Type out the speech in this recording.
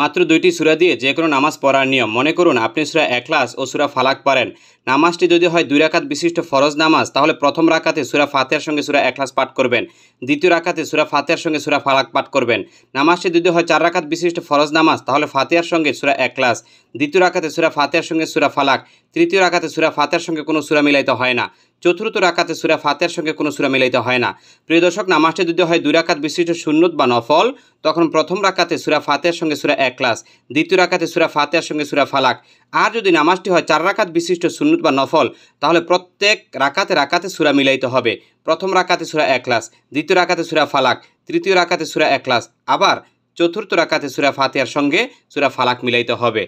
মাত্র দুইটি সুরা দিয়ে যে কোনো নামাজ পড়ার নিয়ম মনে করুন আপনি সুরা একলাস ও সুরা ফালাক পারেন নামাজটি যদি হয় দুই রাখাত বিশিষ্ট ফরজ নামাজ তাহলে প্রথম রাকাতে সুরা ফাতেহার সঙ্গে সুরা একলাস পাঠ করবেন দ্বিতীয় রাখাতে সুরা ফাতেহার সঙ্গে সুরা ফালাক পাঠ করবেন নামাজটি যদি হয় চার রাখাত বিশিষ্ট ফরজ নামাজ তাহলে ফাতেহার সঙ্গে সুরা একলাস দ্বিতীয় রাকাতে সুরা ফাতেহার সঙ্গে সুরা ফালাক তৃতীয় রাকাতে সুরা ফাতেহার সঙ্গে কোনো সুরা মিলাইতে হয় না চতুর্থ রাকাতে সুরা ফাতের সঙ্গে কোনো সুরা মিলাইতে হয় না প্রিয় দর্শক নামাজটি যদি হয় দুই রাকাত বিশিষ্ট শূন্যত বা নফল তখন প্রথম রাকাতে সুরা ফাতের সঙ্গে সুরা একলাস দ্বিতীয় রাকাতে সুরা ফাতের সঙ্গে সুরা ফালাক আর যদি নামাজটি হয় চার রাকাত বিশিষ্ট শূন্যত বা নফল তাহলে প্রত্যেক রাকাতে রাকাতে সুরা মিলাইতে হবে প্রথম রাকাতে সুরা ক্লাস দ্বিতীয় রাকাতে সুরা ফালাক তৃতীয় রাকাতে সুরা ক্লাস আবার চতুর্থ রাকাতে সুরা ফাতিয়ার সঙ্গে সুরা ফালাক মিলাইতে হবে